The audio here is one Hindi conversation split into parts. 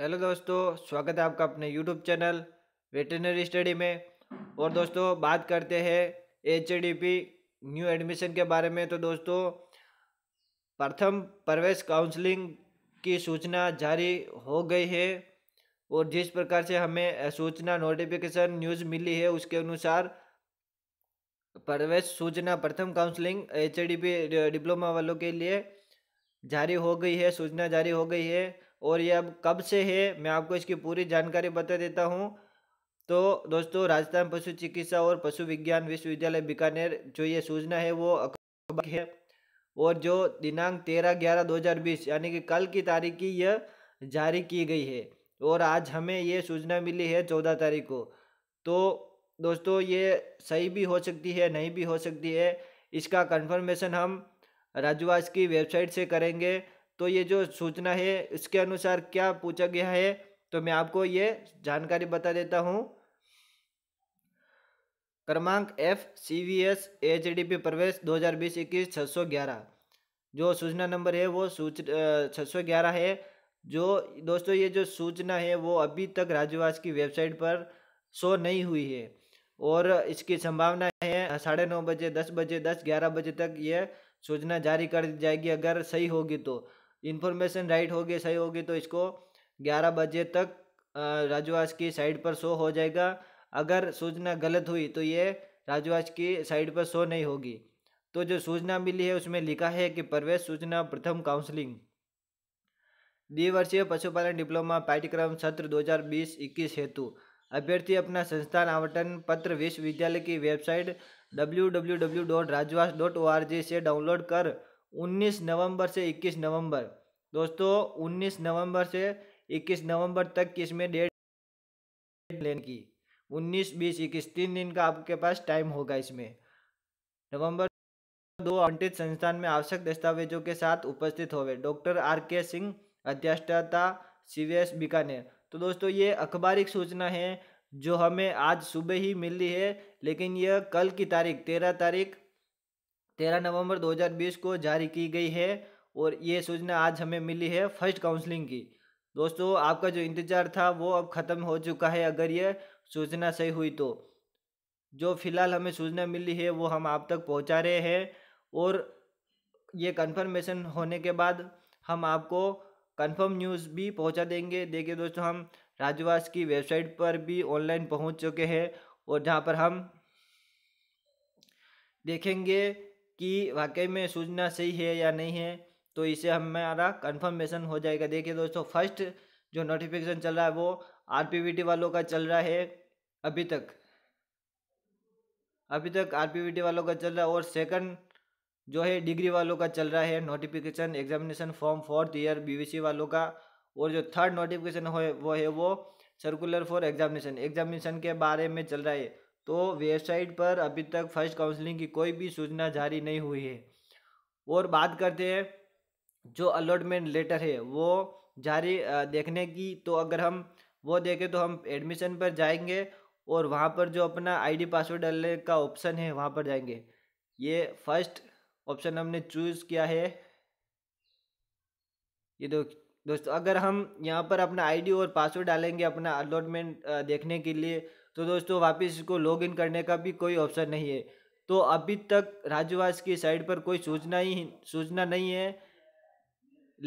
हेलो दोस्तों स्वागत है आपका अपने यूट्यूब चैनल वेटरनरी स्टडी में और दोस्तों बात करते हैं एच न्यू एडमिशन के बारे में तो दोस्तों प्रथम प्रवेश काउंसलिंग की सूचना जारी हो गई है और जिस प्रकार से हमें सूचना नोटिफिकेशन न्यूज़ मिली है उसके अनुसार प्रवेश सूचना प्रथम काउंसलिंग एच डिप्लोमा वालों के लिए जारी हो गई है सूचना जारी हो गई है और ये अब कब से है मैं आपको इसकी पूरी जानकारी बता देता हूँ तो दोस्तों राजस्थान पशु चिकित्सा और पशु विज्ञान विश्वविद्यालय बीकानेर जो ये सूचना है वो है और जो दिनांक तेरह ग्यारह दो हज़ार बीस यानी कि कल की तारीख की यह जारी की गई है और आज हमें ये सूचना मिली है चौदह तारीख को तो दोस्तों ये सही भी हो सकती है नहीं भी हो सकती है इसका कंफर्मेशन हम राजवास की वेबसाइट से करेंगे तो ये जो सूचना है इसके अनुसार क्या पूछा गया है तो मैं आपको ये जानकारी बता देता हूँ क्रमांक F C V S H D P प्रवेश दो हज़ार बीस इक्कीस छः सौ ग्यारह जो सूचना नंबर है वो सूच छः सौ ग्यारह है जो दोस्तों ये जो सूचना है वो अभी तक राज्यवास की वेबसाइट पर शो नहीं हुई है और इसकी संभावना है साढ़े नौ बजे दस बजे दस ग्यारह बजे तक ये सूचना जारी कर दी जाएगी अगर सही होगी तो इन्फॉर्मेशन राइट होगी सही होगी तो इसको ग्यारह बजे तक राजवास की साइड पर शो हो जाएगा अगर सूचना गलत हुई तो ये राजवास की साइड पर शो नहीं होगी तो जो सूचना मिली है उसमें लिखा है कि प्रवेश सूचना प्रथम काउंसलिंग द्विवर्षीय पशुपालन डिप्लोमा पाठ्यक्रम सत्र 2020-21 हेतु अभ्यर्थी अपना संस्थान आवंटन पत्र विश्वविद्यालय की वेबसाइट डब्ल्यू से डाउनलोड कर 19 नवंबर से 21 नवंबर दोस्तों 19 नवंबर से 21 नवंबर तक की इसमें डेट लेन की 19 20 21 तीन दिन का आपके पास टाइम होगा इसमें नवंबर दो आवंटित संस्थान में आवश्यक दस्तावेजों के साथ उपस्थित होवे डॉक्टर आर के सिंह अध्यक्षता सीवीएस बीकानेर तो दोस्तों ये अखबारिक सूचना है जो हमें आज सुबह ही मिली है लेकिन यह कल की तारीख तेरह तारीख तेरह नवंबर 2020 को जारी की गई है और ये सूचना आज हमें मिली है फर्स्ट काउंसलिंग की दोस्तों आपका जो इंतज़ार था वो अब ख़त्म हो चुका है अगर ये सूचना सही हुई तो जो फ़िलहाल हमें सूचना मिली है वो हम आप तक पहुंचा रहे हैं और ये कंफर्मेशन होने के बाद हम आपको कंफर्म न्यूज़ भी पहुंचा देंगे देखिए दोस्तों हम राजवास की वेबसाइट पर भी ऑनलाइन पहुंच चुके हैं और जहां पर हम देखेंगे कि वाकई में सूचना सही है या नहीं है तो इसे हमारा कंफर्मेशन हो जाएगा देखिए दोस्तों फर्स्ट जो नोटिफिकेशन चल रहा है वो आर वालों का चल रहा है अभी तक अभी तक आर वालों का चल रहा है और सेकंड जो है डिग्री वालों का चल रहा है notification examination form fourth year B वालों का और जो थर्ड नोटिफिकेशन हो वो है वो सर्कुलर फॉर एग्जामिनेशन एग्जामिनेशन के बारे में चल रहा है तो वेबसाइट पर अभी तक फर्स्ट काउंसलिंग की कोई भी सूचना जारी नहीं हुई है और बात करते हैं जो अलॉटमेंट लेटर है वो जारी देखने की तो अगर हम वो देखें तो हम एडमिशन पर जाएंगे और वहाँ पर जो अपना आईडी पासवर्ड डालने का ऑप्शन है वहाँ पर जाएंगे ये फर्स्ट ऑप्शन हमने चूज़ किया है ये दो दोस्तों अगर हम यहाँ पर अपना आईडी और पासवर्ड डालेंगे अपना अलॉटमेंट देखने के लिए तो दोस्तों वापस इसको लॉग इन करने का भी कोई ऑप्शन नहीं है तो अभी तक राज्यवास की साइड पर कोई सूचना ही सूचना नहीं है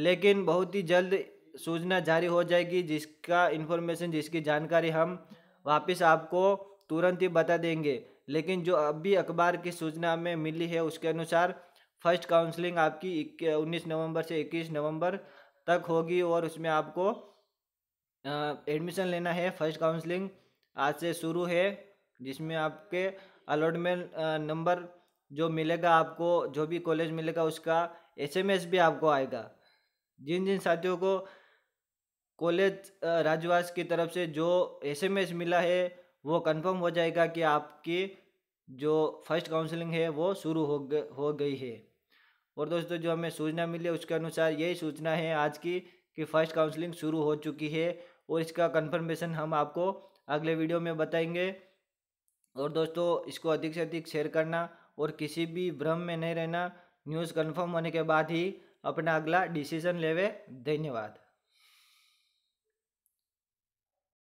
लेकिन बहुत ही जल्द सूचना जारी हो जाएगी जिसका इन्फॉर्मेशन जिसकी जानकारी हम वापस आपको तुरंत ही बता देंगे लेकिन जो अभी अखबार की सूचना हमें मिली है उसके अनुसार फर्स्ट काउंसलिंग आपकी उन्नीस नवंबर से इक्कीस नवंबर तक होगी और उसमें आपको एडमिशन लेना है फर्स्ट काउंसलिंग आज से शुरू है जिसमें आपके अलॉटमेंट नंबर जो मिलेगा आपको जो भी कॉलेज मिलेगा उसका एसएमएस भी आपको आएगा जिन जिन साथियों को कॉलेज राजवास की तरफ से जो एसएमएस मिला है वो कंफर्म हो जाएगा कि आपकी जो फर्स्ट काउंसलिंग है वो शुरू हो ग हो गई है और दोस्तों जो हमें सूचना मिली है उसके अनुसार यही सूचना है आज की कि फर्स्ट काउंसलिंग शुरू हो चुकी है और इसका कन्फर्मेशन हम आपको अगले वीडियो में बताएंगे और दोस्तों इसको अधिक से अधिक शेयर करना और किसी भी भ्रम में नहीं रहना न्यूज़ कन्फर्म होने के बाद ही अपना अगला डिसीजन लेवे धन्यवाद